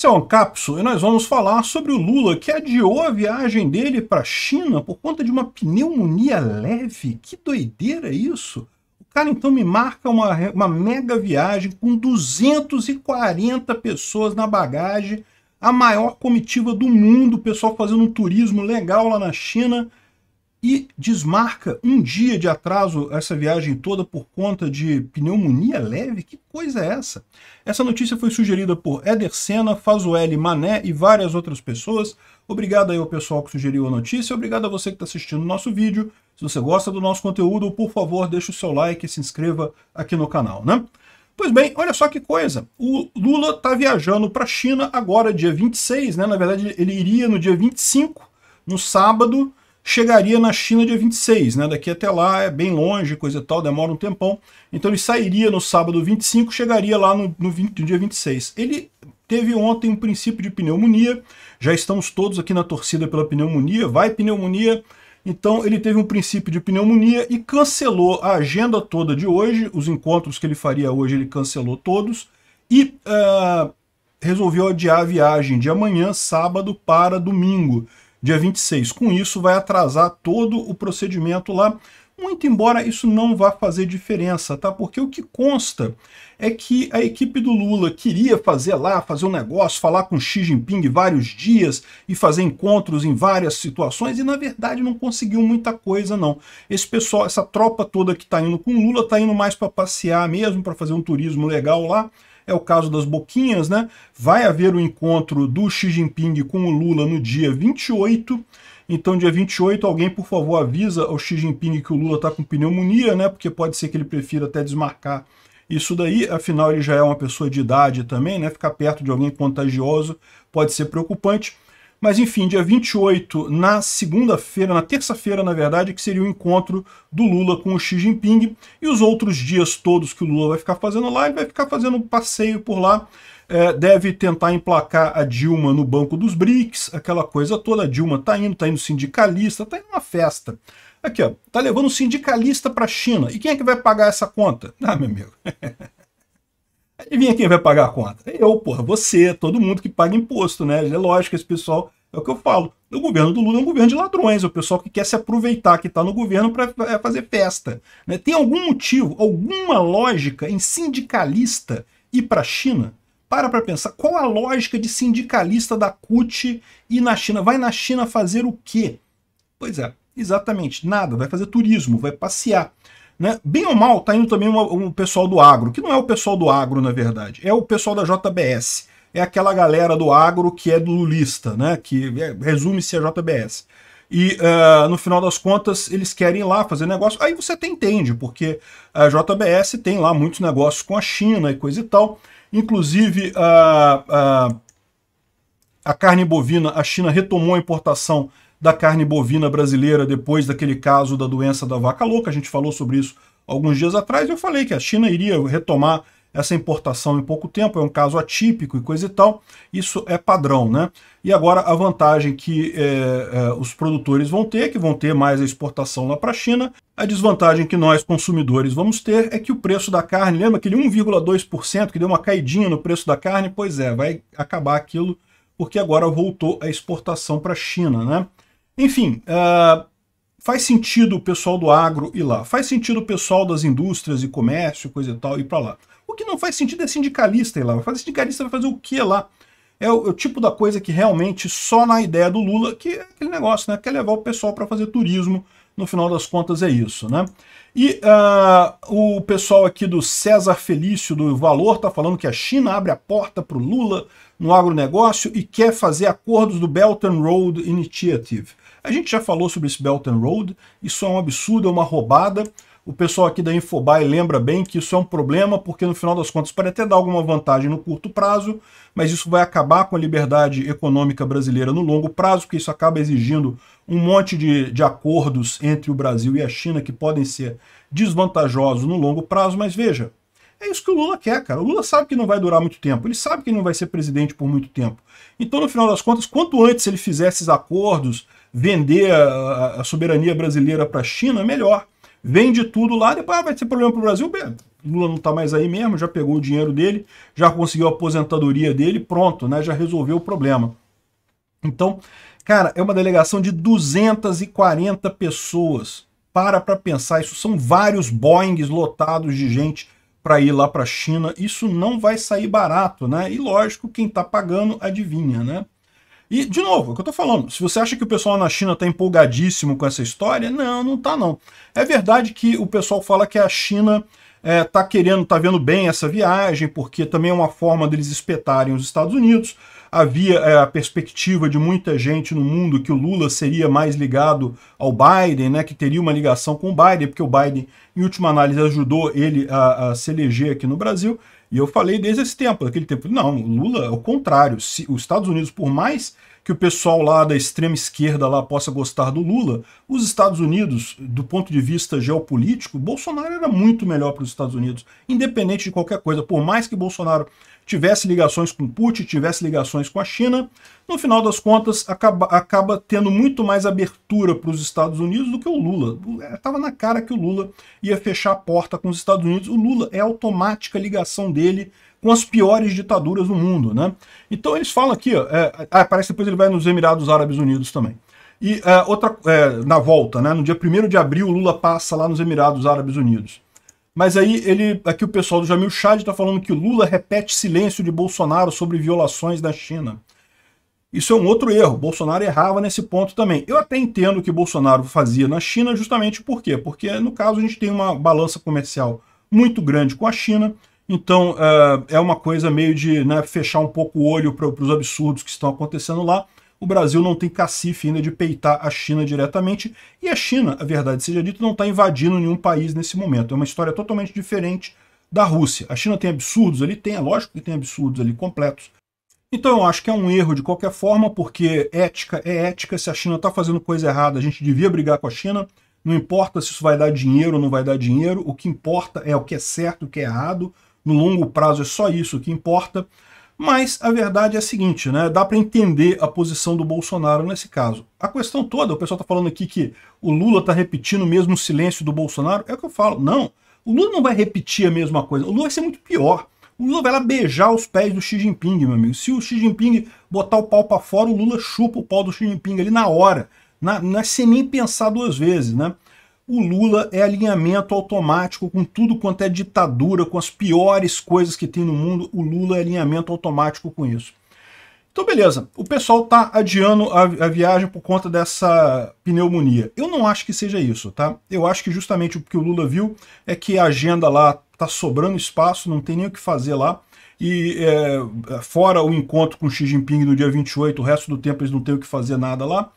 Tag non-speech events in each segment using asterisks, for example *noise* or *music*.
Esse é um capso e nós vamos falar sobre o Lula que adiou a viagem dele para a China por conta de uma pneumonia leve. Que doideira é isso! O cara então me marca uma, uma mega viagem com 240 pessoas na bagagem, a maior comitiva do mundo, o pessoal fazendo um turismo legal lá na China e desmarca um dia de atraso essa viagem toda por conta de pneumonia leve? Que coisa é essa? Essa notícia foi sugerida por Éder Senna, Fazueli Mané e várias outras pessoas. Obrigado aí ao pessoal que sugeriu a notícia, obrigado a você que está assistindo o nosso vídeo. Se você gosta do nosso conteúdo, por favor, deixe o seu like e se inscreva aqui no canal, né? Pois bem, olha só que coisa. O Lula está viajando para a China agora, dia 26, né? Na verdade, ele iria no dia 25, no sábado, chegaria na China dia 26, né? Daqui até lá é bem longe, coisa e tal, demora um tempão. Então ele sairia no sábado 25, chegaria lá no, no, 20, no dia 26. Ele teve ontem um princípio de pneumonia, já estamos todos aqui na torcida pela pneumonia, vai pneumonia. Então ele teve um princípio de pneumonia e cancelou a agenda toda de hoje, os encontros que ele faria hoje ele cancelou todos. E uh, resolveu adiar a viagem de amanhã, sábado, para domingo dia 26. Com isso, vai atrasar todo o procedimento lá, muito embora isso não vá fazer diferença, tá? Porque o que consta é que a equipe do Lula queria fazer lá, fazer um negócio, falar com Xi Jinping vários dias e fazer encontros em várias situações e na verdade não conseguiu muita coisa não. Esse pessoal, essa tropa toda que tá indo com Lula tá indo mais para passear mesmo, para fazer um turismo legal lá é o caso das boquinhas, né? Vai haver o um encontro do Xi Jinping com o Lula no dia 28. Então, dia 28, alguém, por favor, avisa ao Xi Jinping que o Lula está com pneumonia, né? Porque pode ser que ele prefira até desmarcar isso daí, afinal ele já é uma pessoa de idade também, né? Ficar perto de alguém contagioso pode ser preocupante. Mas enfim, dia 28, na segunda-feira, na terça-feira, na verdade, que seria o encontro do Lula com o Xi Jinping. E os outros dias todos que o Lula vai ficar fazendo lá ele vai ficar fazendo um passeio por lá. É, deve tentar emplacar a Dilma no banco dos BRICS, aquela coisa toda. A Dilma tá indo, tá indo sindicalista, tá indo uma festa. Aqui, ó, tá levando um sindicalista para a China. E quem é que vai pagar essa conta? Ah, meu amigo. *laughs* Adivinha quem vai pagar a conta? Eu, porra, você, todo mundo que paga imposto, né? É lógico, esse pessoal, é o que eu falo. O governo do Lula é um governo de ladrões, é o pessoal que quer se aproveitar que está no governo para é, fazer festa. Né? Tem algum motivo, alguma lógica em sindicalista ir para a China? Para para pensar, qual a lógica de sindicalista da CUT ir na China? Vai na China fazer o quê? Pois é, exatamente, nada, vai fazer turismo, vai passear. Né? Bem ou mal, está indo também o um pessoal do agro, que não é o pessoal do agro, na verdade, é o pessoal da JBS. É aquela galera do agro que é do lulista, né? que é, resume-se a JBS. E uh, no final das contas, eles querem ir lá fazer negócio. Aí você até entende, porque a JBS tem lá muitos negócios com a China e coisa e tal. Inclusive, a, ah, a, ah, a carne bovina, a China retomou a importação da carne bovina brasileira depois daquele caso da doença da vaca louca. A gente falou sobre isso alguns dias atrás. Eu falei que a China iria retomar essa importação em pouco tempo, é um caso atípico e coisa e tal, isso é padrão, né? E agora a vantagem que é, é, os produtores vão ter, que vão ter mais a exportação lá para a China, a desvantagem que nós consumidores vamos ter é que o preço da carne, lembra aquele 1,2% que deu uma caidinha no preço da carne? Pois é, vai acabar aquilo porque agora voltou a exportação para a China, né? Enfim, uh, faz sentido o pessoal do agro ir lá, faz sentido o pessoal das indústrias e comércio, coisa e tal, ir para lá. O que não faz sentido é sindicalista ir lá. Fazer sindicalista vai fazer o que lá? É o, é o, tipo da coisa que realmente só na ideia do Lula, que é aquele negócio, né? Quer levar o pessoal para fazer turismo, no final das contas é isso, né? E uh, o pessoal aqui do César Felício do Valor tá falando que a China abre a porta para o Lula no agronegócio e quer fazer acordos do Belt and Road Initiative. A gente já falou sobre esse Belt and Road, isso é um absurdo, é uma roubada. O pessoal aqui da Infobae lembra bem que isso é um problema, porque no final das contas pode até dar alguma vantagem no curto prazo, mas isso vai acabar com a liberdade econômica brasileira no longo prazo, porque isso acaba exigindo um monte de, de acordos entre o Brasil e a China que podem ser desvantajosos no longo prazo. Mas veja, é isso que o Lula quer, cara. O Lula sabe que não vai durar muito tempo. Ele sabe que não vai ser presidente por muito tempo. Então, no final das contas, quanto antes ele fizer esses acordos, vender a, a soberania brasileira para a China, melhor. Vende tudo lá, depois ah, vai ter problema para o Brasil. Bem, Lula não está mais aí mesmo, já pegou o dinheiro dele, já conseguiu a aposentadoria dele, pronto, né? Já resolveu o problema. Então, cara, é uma delegação de 240 pessoas. Para para pensar, isso são vários Boeings lotados de gente para ir lá para a China, isso não vai sair barato, né? E lógico, quem está pagando adivinha, né? E, de novo, é o que eu estou falando, se você acha que o pessoal na China está empolgadíssimo com essa história, não, não está não. É verdade que o pessoal fala que a China está é, querendo, está vendo bem essa viagem, porque também é uma forma deles espetarem os Estados Unidos, havia é, a perspectiva de muita gente no mundo que o Lula seria mais ligado ao Biden, né, que teria uma ligação com o Biden, porque o Biden, em última análise, ajudou ele a, a se eleger aqui no Brasil. E eu falei desde esse tempo, daquele tempo, não, Lula é o contrário. Se, os Estados Unidos, por mais que o pessoal lá da extrema esquerda lá possa gostar do Lula, os Estados Unidos, do ponto de vista geopolítico, Bolsonaro era muito melhor para os Estados Unidos, independente de qualquer coisa. Por mais que Bolsonaro tivesse ligações com Putin, tivesse ligações com a China, no final das contas acaba, acaba tendo muito mais abertura para os Estados Unidos do que o Lula. Estava é, na cara que o Lula ia fechar a porta com os Estados Unidos. O Lula é automática ligação dele com as piores ditaduras do mundo. Né? Então eles falam aqui, ó, é, ah, parece que depois ele vai nos Emirados Árabes Unidos também. E é, outra, é, na volta, né, no dia 1 de abril, o Lula passa lá nos Emirados Árabes Unidos. Mas aí ele, aqui o pessoal do Jamil Chad está falando que Lula repete silêncio de Bolsonaro sobre violações da China. Isso é um outro erro. Bolsonaro errava nesse ponto também. Eu até entendo o que Bolsonaro fazia na China justamente por quê? Porque, no caso, a gente tem uma balança comercial muito grande com a China. Então, eh, é uma coisa meio de né, fechar um pouco o olho para os absurdos que estão acontecendo lá. O Brasil não tem cacife ainda de peitar a China diretamente. E a China, a verdade seja dita, não está invadindo nenhum país nesse momento. É uma história totalmente diferente da Rússia. A China tem absurdos ali? Tem, é lógico que tem absurdos ali completos. Então eu acho que é um erro de qualquer forma, porque ética é ética. Se a China está fazendo coisa errada, a gente devia brigar com a China. Não importa se isso vai dar dinheiro ou não vai dar dinheiro, o que importa é o que é certo, e o que é errado. No longo prazo é só isso que importa. Mas a verdade é a seguinte, né? Dá para entender a posição do Bolsonaro nesse caso. A questão toda, o pessoal está falando aqui que o Lula está repetindo o mesmo silêncio do Bolsonaro, é o que eu falo. Não, o Lula não vai repetir a mesma coisa. O Lula vai ser muito pior. O Lula vai lá beijar os pés do Xi Jinping, meu amigo. Se o Xi Jinping botar o pau para fora, o Lula chupa o pau do Xi Jinping ali na hora, na, é sem nem pensar duas vezes, né? o Lula é alinhamento automático com tudo quanto é ditadura, com as piores coisas que tem no mundo, o Lula é alinhamento automático com isso. Então beleza, o pessoal tá adiando a, a viagem por conta dessa pneumonia. Eu não acho que seja isso, tá? Eu acho que justamente o que o Lula viu é que a agenda lá tá sobrando espaço, não tem nem o que fazer lá, e é, fora o encontro com Xi Jinping no dia 28, o resto do tempo eles não têm o que fazer nada lá.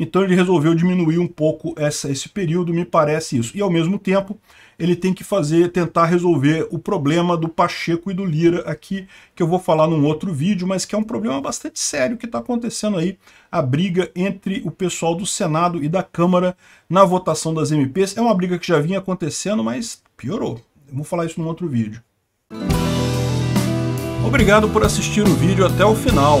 Então ele resolveu diminuir um pouco essa, esse período, me parece isso. E ao mesmo tempo, ele tem que fazer, tentar resolver o problema do Pacheco e do Lira aqui, que eu vou falar num outro vídeo, mas que é um problema bastante sério que está acontecendo aí, a briga entre o pessoal do Senado e da Câmara na votação das MPs. É uma briga que já vinha acontecendo, mas piorou. Eu vou falar isso num outro vídeo. Obrigado por assistir o vídeo até o final.